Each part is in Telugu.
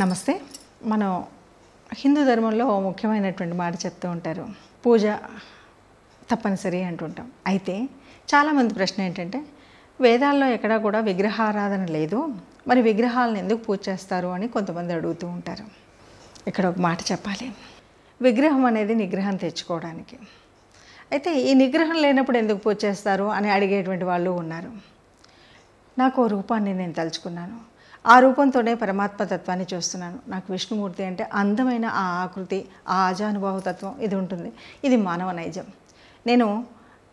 నమస్తే మనం హిందూ ధర్మంలో ముఖ్యమైనటువంటి మాట చెప్తూ ఉంటారు పూజ తప్పనిసరి అంటుంటాం అయితే చాలామంది ప్రశ్న ఏంటంటే వేదాల్లో ఎక్కడా కూడా విగ్రహారాధన లేదు మరి విగ్రహాలను ఎందుకు పూజ చేస్తారు అని కొంతమంది అడుగుతూ ఉంటారు ఇక్కడ ఒక మాట చెప్పాలి విగ్రహం అనేది నిగ్రహం తెచ్చుకోవడానికి అయితే ఈ నిగ్రహం లేనప్పుడు ఎందుకు పూజ చేస్తారు అని అడిగేటువంటి వాళ్ళు ఉన్నారు నాకు రూపాన్ని నేను తలుచుకున్నాను ఆ రూపంతోనే పరమాత్మ తత్వాన్ని చూస్తున్నాను నాకు విష్ణుమూర్తి అంటే అందమైన ఆ ఆకృతి ఆ ఆజానుభావ తత్వం ఇది ఉంటుంది ఇది మానవ నైజం నేను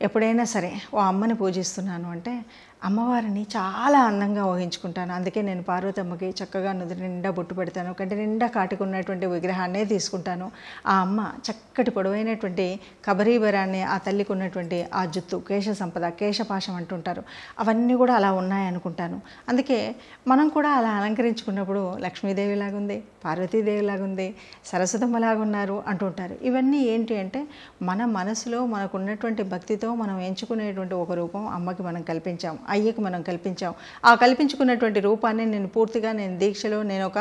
ఎప్పుడైనా సరే ఓ అమ్మని పూజిస్తున్నాను అంటే అమ్మవారిని చాలా అందంగా ఊహించుకుంటాను అందుకే నేను పార్వతమ్మకి చక్కగా నుదురు నిండా బొట్టు పెడతాను కంటి నిండా కాటుకున్నటువంటి విగ్రహాన్నే తీసుకుంటాను ఆ అమ్మ చక్కటి పొడవైనటువంటి కబరీబరాన్ని ఆ తల్లికి ఉన్నటువంటి ఆ జుత్తు కేశ సంపద కేశపాశం అంటుంటారు అవన్నీ కూడా అలా ఉన్నాయనుకుంటాను అందుకే మనం కూడా అలా అలంకరించుకున్నప్పుడు లక్ష్మీదేవి లాగుంది పార్వతీదేవి లాగుంది సరస్వతమ్మ లాగున్నారు అంటుంటారు ఇవన్నీ ఏంటి అంటే మన మనసులో మనకున్నటువంటి భక్తితో మనం ఎంచుకునేటువంటి ఒక రూపం అమ్మకి మనం కల్పించాము అయ్యకు మనం కల్పించాం ఆ కల్పించుకున్నటువంటి రూపాన్ని నేను పూర్తిగా నేను దీక్షలో నేను ఒక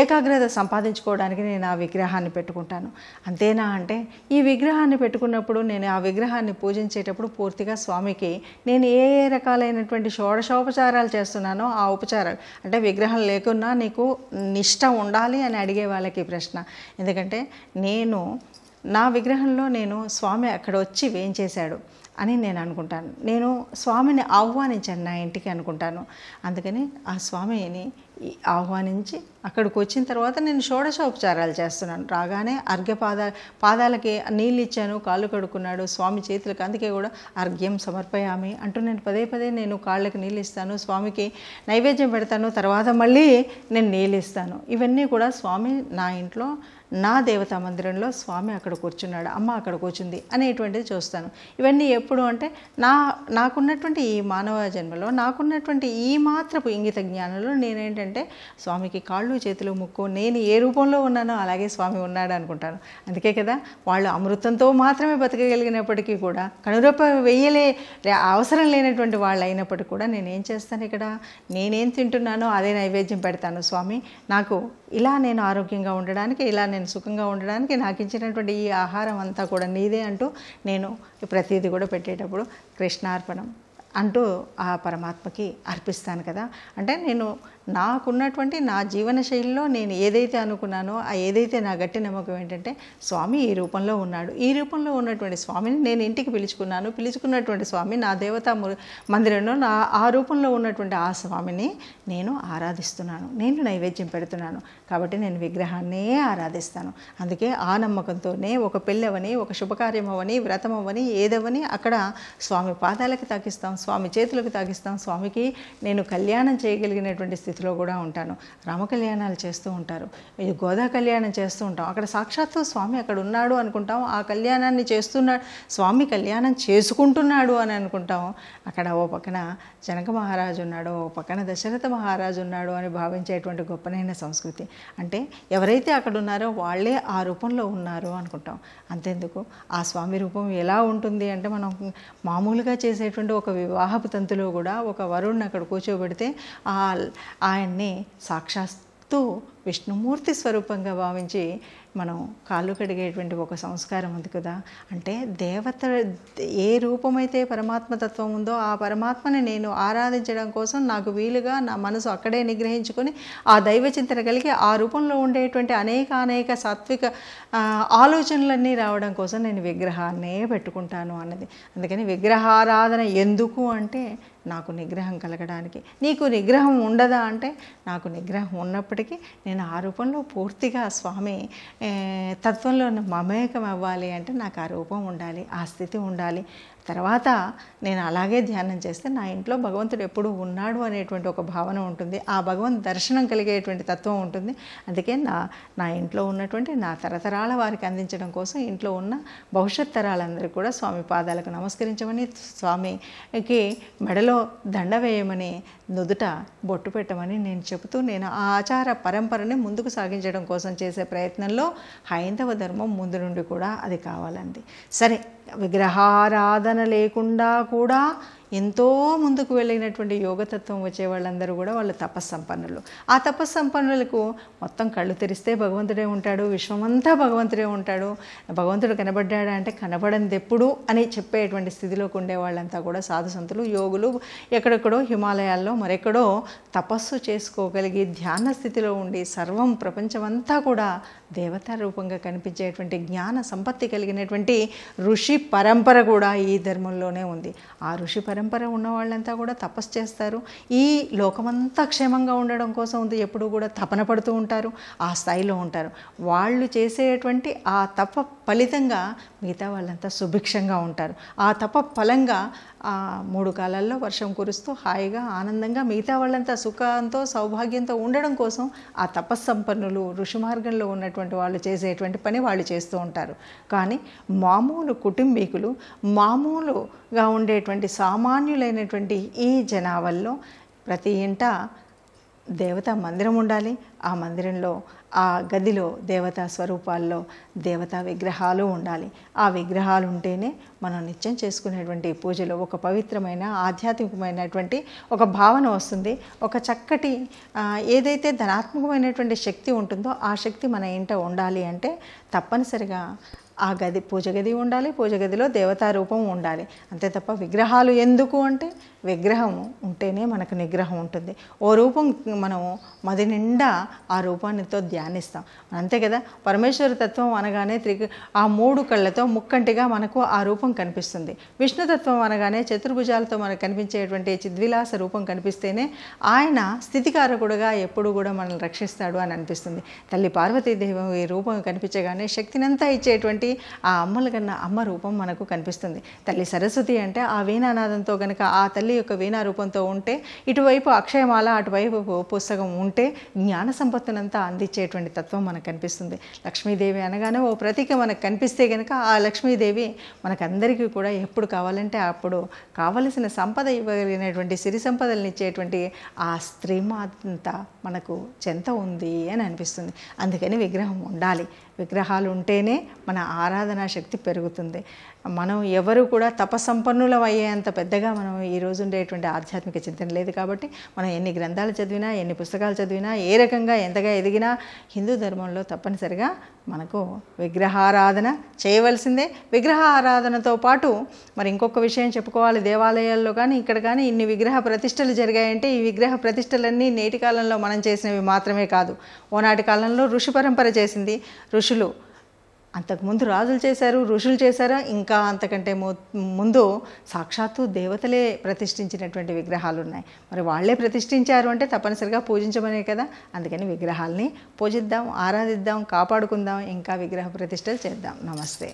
ఏకాగ్రత సంపాదించుకోవడానికి నేను ఆ విగ్రహాన్ని పెట్టుకుంటాను అంతేనా అంటే ఈ విగ్రహాన్ని పెట్టుకున్నప్పుడు నేను ఆ విగ్రహాన్ని పూజించేటప్పుడు పూర్తిగా స్వామికి నేను ఏ ఏ రకాలైనటువంటి షోడశోపచారాలు చేస్తున్నానో ఆ ఉపచారాలు అంటే విగ్రహం లేకున్నా నీకు నిష్ట ఉండాలి అని అడిగే వాళ్ళకి ప్రశ్న ఎందుకంటే నేను నా విగ్రహంలో నేను స్వామి అక్కడ వచ్చి వేయించేశాడు అని నేను అనుకుంటాను నేను స్వామిని ఆహ్వానించాను నా ఇంటికి అనుకుంటాను అందుకని ఆ స్వామిని ఆహ్వానించి అక్కడికి వచ్చిన తర్వాత నేను షోడశోపచారాలు చేస్తున్నాను రాగానే అర్ఘ్యపాద పాదాలకి నీళ్ళు ఇచ్చాను కాళ్ళు కడుక్కున్నాడు స్వామి చేతులకు అందుకే కూడా అర్ఘ్యం సమర్పయామి అంటూ నేను పదే పదే నేను కాళ్ళకి నీళ్ళు ఇస్తాను స్వామికి నైవేద్యం పెడతాను తర్వాత మళ్ళీ నేను నీళ్ళు ఇస్తాను ఇవన్నీ కూడా స్వామి నా ఇంట్లో నా దేవతా మందిరంలో స్వామి అక్కడ కూర్చున్నాడు అమ్మ అక్కడ కూర్చుంది అనేటువంటిది చూస్తాను ఇవన్నీ ఇప్పుడు అంటే నా నాకున్నటువంటి ఈ మానవ జన్మలో నాకున్నటువంటి ఈ మాత్రపు ఇంగిత జ్ఞానంలో నేనేంటంటే స్వామికి కాళ్ళు చేతులు ముక్కు నేను ఏ రూపంలో ఉన్నానో అలాగే స్వామి ఉన్నాడు అనుకుంటాను అందుకే కదా వాళ్ళు అమృతంతో మాత్రమే బతకగలిగినప్పటికీ కూడా కనురొప్ప వెయ్యలే అవసరం లేనటువంటి వాళ్ళు అయినప్పటికీ కూడా నేనేం చేస్తాను ఇక్కడ నేనేం తింటున్నానో అదే నైవేద్యం పెడతాను స్వామి నాకు ఇలా నేను ఆరోగ్యంగా ఉండడానికి ఇలా నేను సుఖంగా ఉండడానికి నాకు ఇచ్చినటువంటి ఈ ఆహారం అంతా కూడా నీదే అంటూ నేను ప్రతిదీ కూడా పెట్టేటప్పుడు కృష్ణార్పణం అంటూ ఆ పరమాత్మకి అర్పిస్తాను కదా అంటే నేను నాకున్నటువంటి నా జీవన శైలిలో నేను ఏదైతే అనుకున్నానో ఆ ఏదైతే నా గట్టి నమ్మకం ఏంటంటే స్వామి ఈ రూపంలో ఉన్నాడు ఈ రూపంలో ఉన్నటువంటి స్వామిని నేను ఇంటికి పిలుచుకున్నాను పిలుచుకున్నటువంటి స్వామి నా దేవతా మందిరంలో నా ఆ రూపంలో ఉన్నటువంటి ఆ స్వామిని నేను ఆరాధిస్తున్నాను నేను నైవేద్యం పెడుతున్నాను కాబట్టి నేను విగ్రహాన్నే ఆరాధిస్తాను అందుకే ఆ నమ్మకంతోనే ఒక పెళ్ళవని ఒక శుభకార్యమవని వ్రతమవని ఏదవని అక్కడ స్వామి పాదాలకి తాకిస్తాం స్వామి చేతులకు తాకిస్తాం స్వామికి నేను కళ్యాణం చేయగలిగినటువంటి స్థితి స్థితిలో కూడా ఉంటాను రామకళ్యాణాలు చేస్తూ ఉంటారు ఇది గోదా కళ్యాణం చేస్తూ ఉంటాం అక్కడ సాక్షాత్తు స్వామి అక్కడ ఉన్నాడు అనుకుంటాం ఆ కళ్యాణాన్ని చేస్తున్నాడు స్వామి కళ్యాణం చేసుకుంటున్నాడు అని అనుకుంటాం అక్కడ ఓ పక్కన జనక మహారాజు ఉన్నాడు ఓ పక్కన దశరథ మహారాజు ఉన్నాడు అని భావించేటువంటి గొప్పనైన సంస్కృతి అంటే ఎవరైతే అక్కడ ఉన్నారో వాళ్ళే ఆ రూపంలో ఉన్నారు అనుకుంటాం అంతేందుకు ఆ స్వామి రూపం ఎలా ఉంటుంది అంటే మనం మామూలుగా చేసేటువంటి ఒక వివాహపు తంతులో కూడా ఒక వరుణ్ణి అక్కడ కూర్చోబెడితే ఆ ఆయన్ని సాక్షాత్తు విష్ణుమూర్తి స్వరూపంగా భావించి మనం కాళ్ళు కడిగేటువంటి ఒక సంస్కారం ఉంది కదా అంటే దేవత ఏ రూపమైతే పరమాత్మతత్వం ఉందో ఆ పరమాత్మని నేను ఆరాధించడం కోసం నాకు వీలుగా నా మనసు అక్కడే నిగ్రహించుకొని ఆ దైవ చింతన కలిగి ఆ రూపంలో ఉండేటువంటి అనేక అనేక సాత్విక ఆలోచనలన్నీ రావడం కోసం నేను విగ్రహాన్నే పెట్టుకుంటాను అన్నది అందుకని విగ్రహారాధన ఎందుకు అంటే నాకు నిగ్రహం కలగడానికి నీకు నిగ్రహం ఉండదా అంటే నాకు నిగ్రహం ఉన్నప్పటికీ నేను ఆ రూపంలో పూర్తిగా స్వామి తత్వంలో మమేకం అవ్వాలి అంటే నాకు ఆ రూపం ఉండాలి ఆ స్థితి ఉండాలి తర్వాత నేను అలాగే ధ్యానం చేస్తే నా ఇంట్లో భగవంతుడు ఎప్పుడు ఉన్నాడు అనేటువంటి ఒక భావన ఉంటుంది ఆ భగవంత్ దర్శనం కలిగేటువంటి తత్వం ఉంటుంది అందుకే నా నా ఇంట్లో ఉన్నటువంటి నా తరతరాల వారికి అందించడం కోసం ఇంట్లో ఉన్న భవిష్యత్ తరాలందరూ కూడా స్వామి పాదాలకు నమస్కరించమని స్వామికి మెడలో దండ వేయమని నుదుట బొట్టు పెట్టమని నేను చెబుతూ నేను ఆ ఆచార పరంపరని ముందుకు సాగించడం కోసం చేసే ప్రయత్నంలో హైందవ ధర్మం ముందు నుండి కూడా అది కావాలండి సరే విగ్రహారాధన లేకుండా కూడా ఎంతో ముందుకు వెళ్ళినటువంటి యోగతత్వం వచ్చే వాళ్ళందరూ కూడా వాళ్ళు తపస్సంపన్నులు ఆ తపస్సంపన్నులకు మొత్తం కళ్ళు తెరిస్తే భగవంతుడే ఉంటాడు విశ్వమంతా భగవంతుడే ఉంటాడు భగవంతుడు కనబడ్డాడు అంటే కనబడంది ఎప్పుడు అని చెప్పేటువంటి స్థితిలోకి ఉండే వాళ్ళంతా కూడా సాధుసంతులు యోగులు ఎక్కడెక్కడో హిమాలయాల్లో మరెక్కడో తపస్సు చేసుకోగలిగి ధ్యాన స్థితిలో ఉండి సర్వం ప్రపంచమంతా కూడా దేవతా రూపంగా కనిపించేటువంటి జ్ఞాన సంపత్తి కలిగినటువంటి ఋషి పరంపర కూడా ఈ ధర్మంలోనే ఉంది ఆ ఋషి పరంపర పరంపర ఉన్న వాళ్ళంతా కూడా తపస్సు చేస్తారు ఈ లోకమంతా క్షేమంగా ఉండడం కోసం ఉంది ఎప్పుడూ కూడా తపన పడుతూ ఉంటారు ఆ స్థాయిలో ఉంటారు వాళ్ళు చేసేటువంటి ఆ తప ఫలితంగా మిగతా వాళ్ళంతా సుభిక్షంగా ఉంటారు ఆ తప ఫలంగా ఆ మూడు కాలాల్లో వర్షం కురుస్తూ హాయిగా ఆనందంగా మిగతా వాళ్ళంతా సుఖంతో సౌభాగ్యంతో ఉండడం కోసం ఆ తపస్సంపన్నులు ఋషి మార్గంలో ఉన్నటువంటి వాళ్ళు చేసేటువంటి పని వాళ్ళు చేస్తూ ఉంటారు కానీ మామూలు కుటుంబీకులు మామూలుగా ఉండేటువంటి సామా సామాన్యులైనటువంటి ఈ జనావల్లో ప్రతి ఇంట దేవతా మందిరం ఉండాలి ఆ మందిరంలో ఆ గదిలో దేవతా స్వరూపాల్లో దేవతా విగ్రహాలు ఉండాలి ఆ విగ్రహాలు ఉంటేనే మనం నిత్యం చేసుకునేటువంటి పూజలో ఒక పవిత్రమైన ఆధ్యాత్మికమైనటువంటి ఒక భావన వస్తుంది ఒక చక్కటి ఏదైతే ధనాత్మకమైనటువంటి శక్తి ఉంటుందో ఆ శక్తి మన ఇంట ఉండాలి అంటే తప్పనిసరిగా ఆ గది పూజ గది ఉండాలి పూజ గదిలో దేవతారూపం ఉండాలి అంతే తప్ప విగ్రహాలు ఎందుకు అంటే విగ్రహం ఉంటేనే మనకు నిగ్రహం ఉంటుంది ఓ రూపం మనం మది నిండా ఆ రూపాన్నితో ధ్యానిస్తాం అంతే కదా పరమేశ్వర తత్వం అనగానే త్రి ఆ మూడు కళ్ళతో ముక్కంటిగా మనకు ఆ రూపం కనిపిస్తుంది విష్ణుతత్వం అనగానే చతుర్భుజాలతో మనకు కనిపించేటువంటి చిద్విలాస రూపం కనిపిస్తేనే ఆయన స్థితికారకుడుగా ఎప్పుడు కూడా మనల్ని రక్షిస్తాడు అని అనిపిస్తుంది తల్లి పార్వతీదేవి ఈ రూపం కనిపించగానే శక్తినంతా ఇచ్చేటువంటి ఏంటి ఆ అమ్మల కన్నా అమ్మ రూపం మనకు కనిపిస్తుంది తల్లి సరస్వతి అంటే ఆ వీణానాదంతో కనుక ఆ తల్లి యొక్క వీణా రూపంతో ఉంటే ఇటువైపు అక్షయమాల అటువైపు పుస్తకం ఉంటే జ్ఞాన సంపత్తునంతా అందించేటువంటి తత్వం మనకు కనిపిస్తుంది లక్ష్మీదేవి అనగానే ఓ ప్రతీక మనకు కనిపిస్తే కనుక ఆ లక్ష్మీదేవి మనకందరికీ కూడా ఎప్పుడు కావాలంటే అప్పుడు కావలసిన సంపద ఇవ్వగలిగినటువంటి సిరి సంపదలను ఇచ్చేటువంటి ఆ స్త్రీ మాత మనకు చెంత ఉంది అని అనిపిస్తుంది అందుకని విగ్రహం ఉండాలి విగ్రహాలు ఉంటేనే మన ఆరాధనా శక్తి పెరుగుతుంది మనం ఎవరు కూడా తపసంపన్నులం అయ్యేంత పెద్దగా మనం ఈ రోజు ఉండేటువంటి ఆధ్యాత్మిక చింతన లేదు కాబట్టి మనం ఎన్ని గ్రంథాలు చదివినా ఎన్ని పుస్తకాలు చదివినా ఏ రకంగా ఎంతగా ఎదిగినా హిందూ ధర్మంలో తప్పనిసరిగా మనకు విగ్రహారాధన చేయవలసిందే విగ్రహారాధనతో పాటు మరి ఇంకొక విషయం చెప్పుకోవాలి దేవాలయాల్లో కానీ ఇక్కడ కానీ ఇన్ని విగ్రహ ప్రతిష్టలు జరిగాయంటే ఈ విగ్రహ ప్రతిష్టలన్నీ నేటి కాలంలో మనం చేసినవి మాత్రమే కాదు ఓనాటి కాలంలో ఋషి పరంపర చేసింది ఋషులు అంతకుముందు రాజులు చేశారు ఋషులు చేశారా ఇంకా అంతకంటే ముందు సాక్షాత్తు దేవతలే ప్రతిష్ఠించినటువంటి విగ్రహాలు ఉన్నాయి మరి వాళ్ళే ప్రతిష్ఠించారు అంటే తప్పనిసరిగా పూజించమనే కదా అందుకని విగ్రహాలని పూజిద్దాం ఆరాధిద్దాం కాపాడుకుందాం ఇంకా విగ్రహ ప్రతిష్టలు చేద్దాం నమస్తే